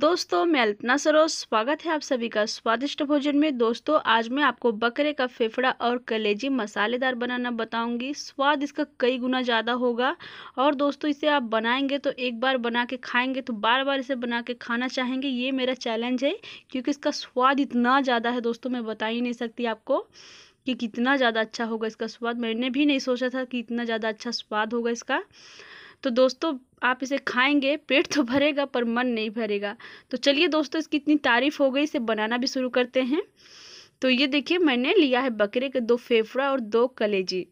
दोस्तों मैं अल्पना सरोज स्वागत है आप सभी का स्वादिष्ट भोजन में दोस्तों आज मैं आपको बकरे का फेफड़ा और कलेजी मसालेदार बनाना बताऊंगी स्वाद इसका कई गुना ज़्यादा होगा और दोस्तों इसे आप बनाएंगे तो एक बार बना के खाएंगे तो बार बार इसे बना के खाना चाहेंगे ये मेरा चैलेंज है क्योंकि इसका स्वाद इतना ज़्यादा है दोस्तों मैं बता ही नहीं सकती आपको कि कितना ज़्यादा अच्छा होगा इसका स्वाद मैंने भी नहीं सोचा था कि इतना ज़्यादा अच्छा स्वाद होगा इसका तो दोस्तों आप इसे खाएंगे पेट तो भरेगा पर मन नहीं भरेगा तो चलिए दोस्तों इसकी इतनी तारीफ़ हो गई इसे बनाना भी शुरू करते हैं तो ये देखिए मैंने लिया है बकरे के दो फेफड़ा और दो कलेजी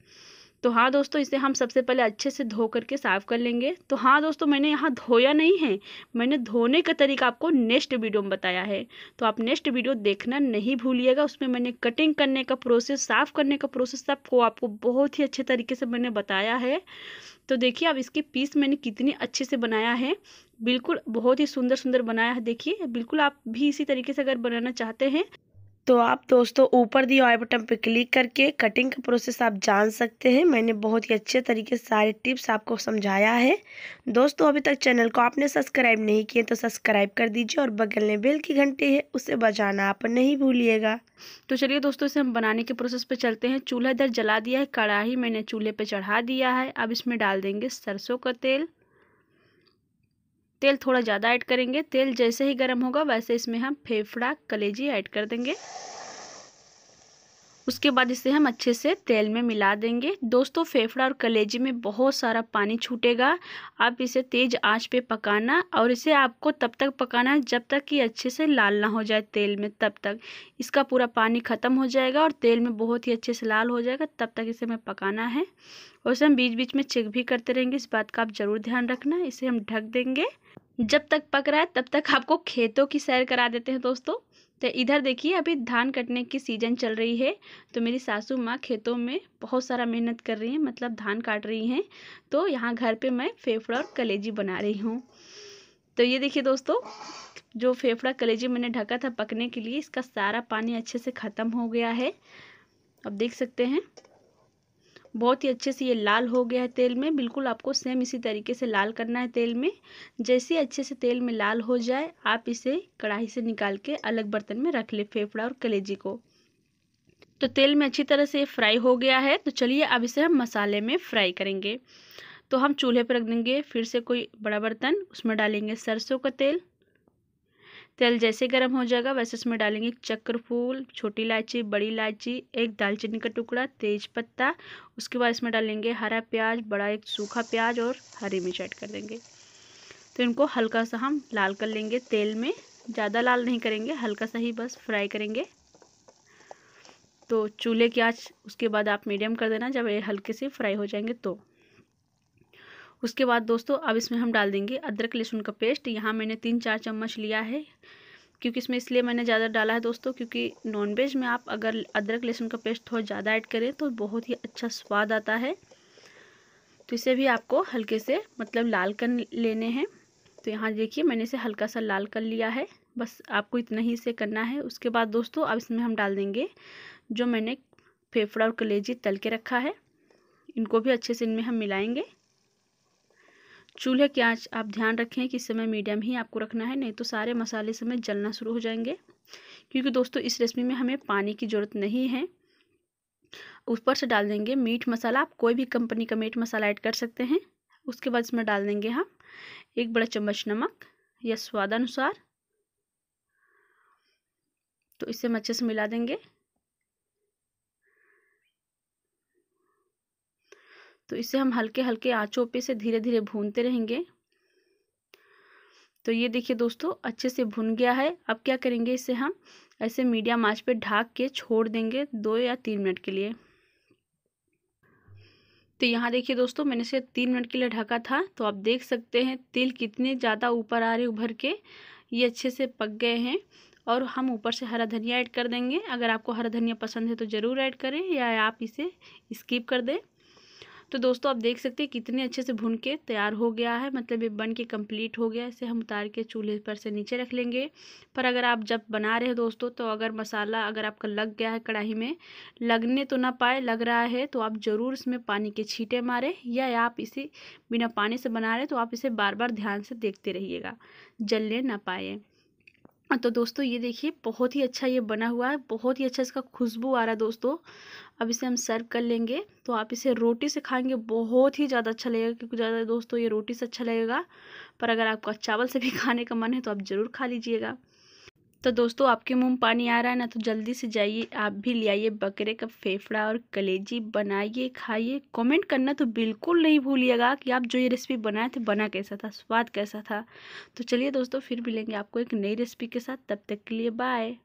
तो हाँ दोस्तों इसे हम सबसे पहले अच्छे से धो करके साफ़ कर लेंगे तो हाँ दोस्तों मैंने यहाँ धोया नहीं है मैंने धोने का तरीका आपको नेक्स्ट वीडियो में बताया है तो आप नेक्स्ट वीडियो देखना नहीं भूलिएगा उसमें मैंने कटिंग करने का प्रोसेस साफ़ करने का प्रोसेस सबको आपको बहुत ही अच्छे तरीके से मैंने बताया है तो देखिए अब इसके पीस मैंने कितने अच्छे से बनाया है बिल्कुल बहुत ही सुंदर सुंदर बनाया है देखिए बिल्कुल आप भी इसी तरीके से अगर बनाना चाहते हैं तो आप दोस्तों ऊपर दिए आई बटन पर क्लिक करके कटिंग का प्रोसेस आप जान सकते हैं मैंने बहुत ही अच्छे तरीके से सारे टिप्स आपको समझाया है दोस्तों अभी तक चैनल को आपने सब्सक्राइब नहीं किए तो सब्सक्राइब कर दीजिए और बगल में बेल की घंटी है उसे बजाना आप नहीं भूलिएगा तो चलिए दोस्तों इसे हम बनाने के प्रोसेस पर चलते हैं चूल्हा इधर जला दिया है कड़ाही मैंने चूल्हे पर चढ़ा दिया है अब इसमें डाल देंगे सरसों का तेल तेल थोड़ा ज़्यादा ऐड करेंगे तेल जैसे ही गर्म होगा वैसे इसमें हम फेफड़ा कलेजी ऐड कर देंगे उसके बाद इसे हम अच्छे से तेल में मिला देंगे दोस्तों फेफड़ा और कलेजी में बहुत सारा पानी छूटेगा आप इसे तेज़ आंच पे पकाना और इसे आपको तब तक पकाना है जब तक कि अच्छे से लाल ना हो जाए तेल में तब तक इसका पूरा पानी ख़त्म हो जाएगा और तेल में बहुत ही अच्छे से लाल हो जाएगा तब तक इसे हमें पकाना है और इसे हम बीच बीच में चेक भी करते रहेंगे इस बात का आप ज़रूर ध्यान रखना इसे हम ढक देंगे जब तक पक रहा है तब तक आपको खेतों की सैर करा देते हैं दोस्तों तो इधर देखिए अभी धान कटने की सीज़न चल रही है तो मेरी सासू माँ खेतों में बहुत सारा मेहनत कर रही हैं मतलब धान काट रही हैं तो यहाँ घर पे मैं फेफड़ा और कलेजी बना रही हूँ तो ये देखिए दोस्तों जो फेफड़ा कलेजी मैंने ढका था पकने के लिए इसका सारा पानी अच्छे से ख़त्म हो गया है अब देख सकते हैं बहुत ही अच्छे से ये लाल हो गया है तेल में बिल्कुल आपको सेम इसी तरीके से लाल करना है तेल में जैसे अच्छे से तेल में लाल हो जाए आप इसे कढ़ाई से निकाल के अलग बर्तन में रख ले फेफड़ा और कलेजी को तो तेल में अच्छी तरह से ये फ्राई हो गया है तो चलिए अब इसे हम मसाले में फ्राई करेंगे तो हम चूल्हे पर रख देंगे फिर से कोई बड़ा बर्तन उसमें डालेंगे सरसों का तेल तेल जैसे गर्म हो जाएगा वैसे उसमें डालेंगे चक्र फूल छोटी इलायची बड़ी इलायची एक दालचीनी का टुकड़ा तेज पत्ता उसके बाद इसमें डालेंगे हरा प्याज बड़ा एक सूखा प्याज और हरी मिर्च ऐड कर देंगे तो इनको हल्का सा हम लाल कर लेंगे तेल में ज़्यादा लाल नहीं करेंगे हल्का सा ही बस फ्राई करेंगे तो चूल्हे की आँच उसके बाद आप मीडियम कर देना जब ये हल्के से फ्राई हो जाएंगे तो उसके बाद दोस्तों अब इसमें हम डाल देंगे अदरक लहसुन का पेस्ट यहाँ मैंने तीन चार चम्मच लिया है क्योंकि इसमें इसलिए मैंने ज़्यादा डाला है दोस्तों क्योंकि नॉनवेज में आप अगर अदरक लहसुन का पेस्ट थोड़ा ज़्यादा ऐड करें तो बहुत ही अच्छा स्वाद आता है तो इसे भी आपको हल्के से मतलब लाल कर लेने हैं तो यहाँ देखिए मैंने इसे हल्का सा लाल कर लिया है बस आपको इतना ही इसे करना है उसके बाद दोस्तों अब इसमें हम डाल देंगे जो मैंने फेफड़ा और कलेजी तल के रखा है इनको भी अच्छे से इनमें हम मिलाएंगे चूल्हे की आँच आप ध्यान रखें कि इस समय मीडियम ही आपको रखना है नहीं तो सारे मसाले समय जलना शुरू हो जाएंगे क्योंकि दोस्तों इस रेसिपी में हमें पानी की ज़रूरत नहीं है ऊपर से डाल देंगे मीट मसाला आप कोई भी कंपनी का मीट मसाला ऐड कर सकते हैं उसके बाद इसमें डाल देंगे हम एक बड़ा चम्मच नमक या स्वादानुसार तो इसे हम अच्छे से मिला देंगे तो इसे हम हल्के हल्के आँचों पे से धीरे धीरे भूनते रहेंगे तो ये देखिए दोस्तों अच्छे से भुन गया है अब क्या करेंगे इसे हम ऐसे मीडियम आँच पे ढाक के छोड़ देंगे दो या तीन मिनट के लिए तो यहाँ देखिए दोस्तों मैंने इसे तीन मिनट के लिए ढका था तो आप देख सकते हैं तिल कितने ज़्यादा ऊपर आ रहे उभर के ये अच्छे से पक गए हैं और हम ऊपर से हरा धनिया ऐड कर देंगे अगर आपको हरा धनिया पसंद है तो ज़रूर ऐड करें या आप इसे स्किप कर दें तो दोस्तों आप देख सकते हैं कितने अच्छे से भुन के तैयार हो गया है मतलब ये बन के कम्प्लीट हो गया इसे हम उतार के चूल्हे पर से नीचे रख लेंगे पर अगर आप जब बना रहे हो दोस्तों तो अगर मसाला अगर आपका लग गया है कढ़ाई में लगने तो ना पाए लग रहा है तो आप ज़रूर इसमें पानी के छीटे मारें या आप इसे बिना पानी से बना रहे तो आप इसे बार बार ध्यान से देखते रहिएगा जलने ना पाए हाँ, तो दोस्तों ये देखिए बहुत ही अच्छा ये बना हुआ है बहुत ही अच्छा इसका खुशबू आ रहा है दोस्तों अब इसे हम सर्व कर लेंगे तो आप इसे रोटी से खाएंगे बहुत ही ज़्यादा अच्छा लगेगा क्योंकि ज़्यादा दोस्तों ये रोटी से अच्छा लगेगा पर अगर आपका चावल से भी खाने का मन है तो आप ज़रूर खा लीजिएगा तो दोस्तों आपके मुंह पानी आ रहा है ना तो जल्दी से जाइए आप भी ले आइए बकरे का फेफड़ा और कलेजी बनाइए खाइए कमेंट करना तो बिल्कुल नहीं भूलिएगा कि आप जो ये रेसिपी बनाए थे बना कैसा था स्वाद कैसा था तो चलिए दोस्तों फिर मिलेंगे आपको एक नई रेसिपी के साथ तब तक के लिए बाय